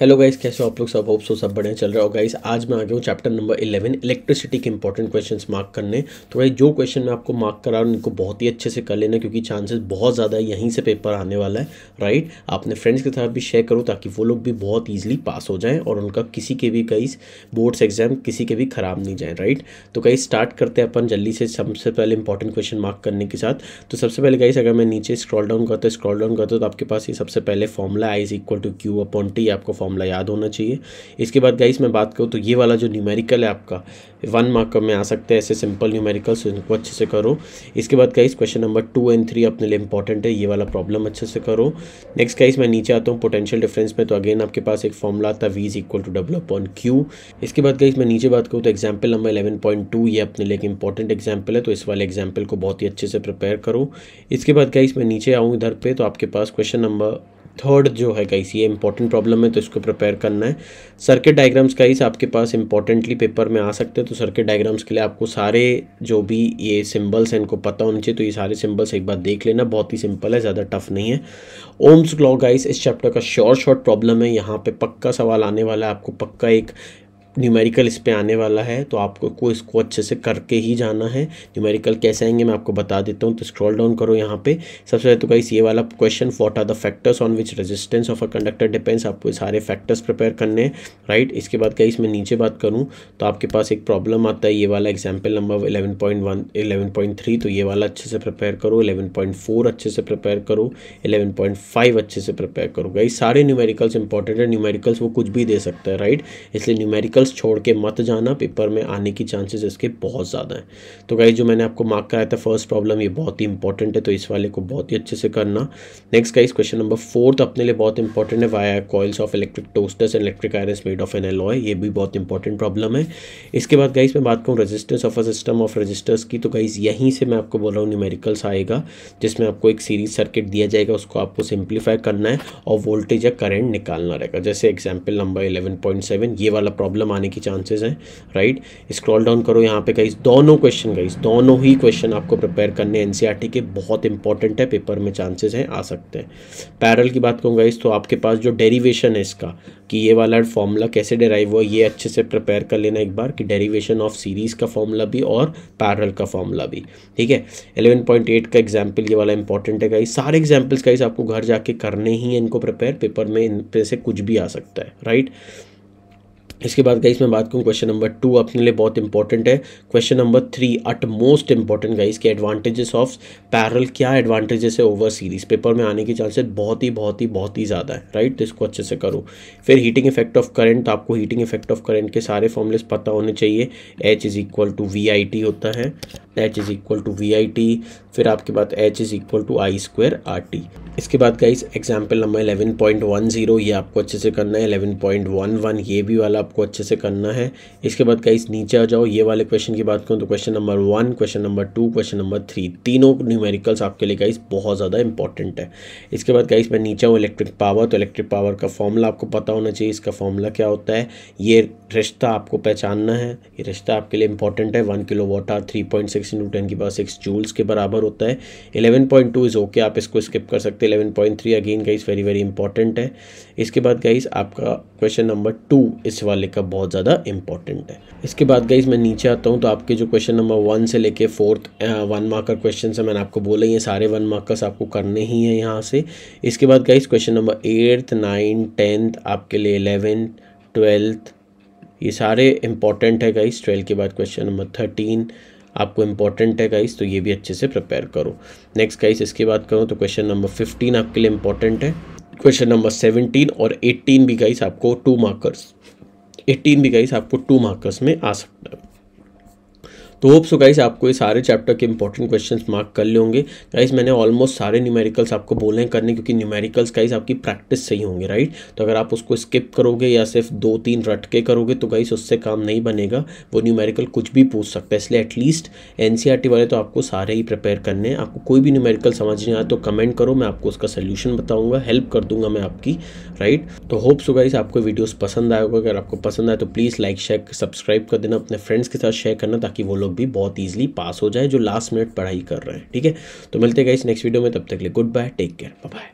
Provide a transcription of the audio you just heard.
Hello guys कैसे हो आप लोग सब होप सो सब बढ़िया चल रहा हो गाइस आज मैं आ गया हूँ चैप्टर नंबर इलेवन इलेक्ट्रिसिटी के इंपॉर्टेंट क्वेश्चंस मार्क करने तो भाई जो क्वेश्चन मैं आपको मार्क करा रहा हूँ इनको बहुत ही अच्छे से कर लेना क्योंकि चांसेस बहुत ज़्यादा है यहीं से पेपर आने वाला है राइट आपने फ्रेंड्स के साथ भी शेयर करो ताकि वो लोग भी बहुत ईजिली पास हो जाएँ और उनका किसी के भी कई बोर्ड्स एग्जाम किसी के भी ख़राब नहीं जाए राइट तो गाइस स्टार्ट करते हैं अपन जल्दी से सबसे पहले इंपॉर्टेंट क्वेश्चन मार्क करने के साथ तो सबसे पहले गाइस अगर मैं नीचे स्क्रॉल डाउन करता हूँ स्क्रॉल डाउन करता हूँ तो आपके पास ये सबसे पहले formula I is equal to Q upon T आपको फॉर्मूला याद होना चाहिए इसके बाद गाइस मैं बात करूँ तो ये वाला जो न्यूमेरिकल है आपका वन मार्क में आ सकते हैं ऐसे सिंपल न्यूमेरिकल इनको अच्छे से करो इसके बाद guys question number two and three अपने लिए इंपॉर्टेंट है ये वाला प्रॉब्लम अच्छे से करो नेक्स्ट गाइस मैं नीचे आता हूँ पोटेंशियल डिफरेंस में तो अगेन आपके पास एक फॉर्मूला आता है V is equal to W upon Q इसके बाद गाइस मैं नीचे बात करूँ तो example number eleven point two ये अपने लिए एक इंपॉर्टेंट एग्जाम्पल है तो इस वाले एग्जाम्पल को बहुत ही अच्छे से प्रिपेयर करो इसके बाद गाइस मैं नीचे आऊँ इधर पर तो आपके पास क्वेश्चन नंबर थर्ड जो है गाइस ये इंपॉर्टेंट प्रॉब्लम है तो इसको प्रिपेयर करना है सर्किट डायग्राम्स इस आपके पास इंपॉर्टेंटली पेपर में आ सकते हैं तो सर्किट डायग्राम्स के लिए आपको सारे जो भी ये सिम्बल्स हैं इनको पता होना चाहिए तो ये सारे सिम्बल्स एक बार देख लेना बहुत ही सिंपल है ज़्यादा टफ नहीं है ओम्स लॉ गाइस इस चैप्टर का शॉर्ट शॉर्ट प्रॉब्लम है यहाँ पर पक्का सवाल आने वाला है आपको पक्का एक न्यूमेरिकल इस पर आने वाला है तो आपको को इसको अच्छे से करके ही जाना है न्यूमेरिकल कैसे आएंगे मैं आपको बता देता हूँ तो स्क्रॉल डाउन करो यहाँ पे सबसे पहले तो गाइस ये वाला question what are the factors on which resistance of a conductor depends आपको सारे फैक्टर्स प्रिपेयर करने हैं राइट इसके बाद कहीं इसमें नीचे बात करूँ तो आपके पास एक प्रॉब्लम आता है ये वाला example number eleven point one eleven point three तो ये वाला अच्छे से प्रिपेयर करो इलेवन पॉइंट फोर अच्छे से प्रिपेयर करो इलेवन पॉइंट फाइव अच्छे से प्रिपेयर करो गई सारे न्यूमेरिकल्स इंपॉर्टेंट है न्यूमेरिकल्स वो कुछ भी दे सकता है राइट इसलिए न्यूमेरिकल आर्टिकल्स छोड़ के मत जाना पेपर में आने की चांसेस इसके बहुत ज़्यादा हैं तो गाइज जो मैंने आपको मार्क कराया था फर्स्ट प्रॉब्लम ये बहुत ही इंपॉर्टेंट है तो इस वाले को बहुत ही अच्छे से करना next guys question number fourth अपने लिए बहुत इंपॉर्टेंट है why coils of electric toasters and electric irons made of an alloy ये भी बहुत इंपॉर्टेंट प्रॉब्लम है इसके बाद गाइज मैं बात करूँ resistors of a system of resistors की तो गाइज यहीं से मैं आपको बोल रहा हूँ न्यूमेरिकल्स आएगा जिसमें आपको एक सीरीज सर्किट दिया जाएगा उसको आपको सिंप्लीफाई करना है और वोल्टेज या करेंट निकालना रहेगा जैसे example number eleven point seven ये वाला प्रॉब्लम प्रॉब्लम आने की चांसेस हैं राइट स्क्रॉल डाउन करो यहाँ पे कई दोनों क्वेश्चन गई दोनों ही क्वेश्चन आपको प्रिपेयर करने एन e के बहुत इंपॉर्टेंट है पेपर में चांसेस हैं आ सकते हैं पैरल की बात करूँ गाइस तो आपके पास जो डेरीवेशन है इसका कि ये वाला फॉर्मूला कैसे डेराइव हुआ ये अच्छे से प्रिपेयर कर लेना एक बार कि डेरीवेशन ऑफ सीरीज़ का फॉर्मूला भी और पैरल का फॉर्मूला भी ठीक है एलेवन का एग्जाम्पल ये वाला इंपॉर्टेंट है गाइस सारे एग्जाम्पल्स का आपको घर जाके करने ही इनको प्रिपेयर पेपर में इन पे से कुछ भी आ सकता है राइट right? इसके बाद गाइस मैं बात करूँ क्वेश्चन नंबर टू अपने लिए बहुत इंपॉर्टेंट है question number three at most important guys के एडवांटेजेस ऑफ पैरल क्या एडवांटेजेस है ओवर सीरीज पेपर में आने के चांसेस बहुत ही बहुत ही बहुत ही ज़्यादा है राइट तो इसको अच्छे से करो फिर हीटिंग इफेक्ट ऑफ करंट आपको हीटिंग इफेक्ट ऑफ करंट के सारे फॉर्मुलेस पता होने चाहिए H is equal to V I T होता है H is equal to V I T फिर आपके बाद H is equal to I square R T इसके बाद guys example number eleven point one zero ये आपको अच्छे से करना है इलेवन पॉइंट वन वन ये भी वाला आपको अच्छे से करना है इसके बाद गाइस नीचे आ जाओ ये वाले क्वेश्चन की बात करूँ तो question number one question number two question number three तीनों न्यूमेरिकल्स आपके लिए गाइस बहुत ज़्यादा इंपॉर्टेंट है इसके बाद गाइस मैं नीचे हूँ इलेक्ट्रिक पावर तो इलेक्ट्रिक पावर का फॉर्मूला आपको पता होना चाहिए इसका फॉर्मूला क्या होता है ये रिश्ता आपको पहचानना है ये रिश्ता आपके लिए इंपॉर्टेंट है one kilo watt hour three point six into ten की पास सिक्स जूल्स के बराबर होता है eleven point two is okay आप इसको स्किप कर सकते सकते हैं eleven point three again guys very very important है इसके बाद गाइस आपका क्वेश्चन नंबर टू इस वाले का बहुत ज़्यादा इंपॉर्टेंट है इसके बाद गाइस मैं नीचे आता हूँ तो आपके जो क्वेश्चन नंबर वन से लेके फोर्थ वन मार्कर क्वेश्चन है मैंने आपको बोला ये सारे वन मार्कर्स आपको करने ही हैं यहाँ से इसके बाद guys question number eighth ninth tenth आपके लिए इलेवेंथ ट्वेल्थ ये सारे इंपॉर्टेंट है गाइस ट्वेल्थ के बाद क्वेश्चन नंबर थर्टीन आपको इंपॉर्टेंट है गाइस तो ये भी अच्छे से प्रिपेयर करो नेक्स्ट गाइस इसके बाद करूँ तो क्वेश्चन नंबर फिफ्टीन आपके लिए इंपॉर्टेंट है क्वेश्चन नंबर सेवनटीन और एट्टीन भी गाइस आपको टू मार्कर्स एट्टीन भी गाइस आपको टू मार्कर्स में आ सकता है तो होप सो गाइस आपको ये सारे चैप्टर के इंपॉर्टेंट क्वेश्चन मार्क कर ले होंगे गाइस मैंने ऑलमोस्ट सारे न्यूमेरिकल्स आपको बोले हैं करने क्योंकि न्यूमेरिकल्स गाइस आपकी प्रैक्टिस सही होंगे राइट तो अगर आप उसको स्किप करोगे या सिर्फ दो तीन रट के करोगे तो गाइस उससे काम नहीं बनेगा वो न्यूमेरिकल कुछ भी पूछ सकता है इसलिए एटलीस्ट एन e वाले तो आपको सारे ही प्रिपेयर करने हैं आपको कोई भी न्यूमेरिकल समझ नहीं आया तो कमेंट करो मैं आपको उसका सोल्यूशन बताऊंगा हेल्प कर दूंगा मैं आपकी राइट तो होप सो गाइस आपको वीडियोज़ पसंद आएगा अगर आपको पसंद आए तो प्लीज़ लाइक शेयर सब्सक्राइब कर देना अपने फ्रेंड्स के साथ शेयर करना ताकि वो लोग लोग भी बहुत ईजिली पास हो जाए जो लास्ट मिनट पढ़ाई कर रहे हैं ठीक है तो मिलते गए इस नेक्स्ट वीडियो में तब तक लिए good bye take care bye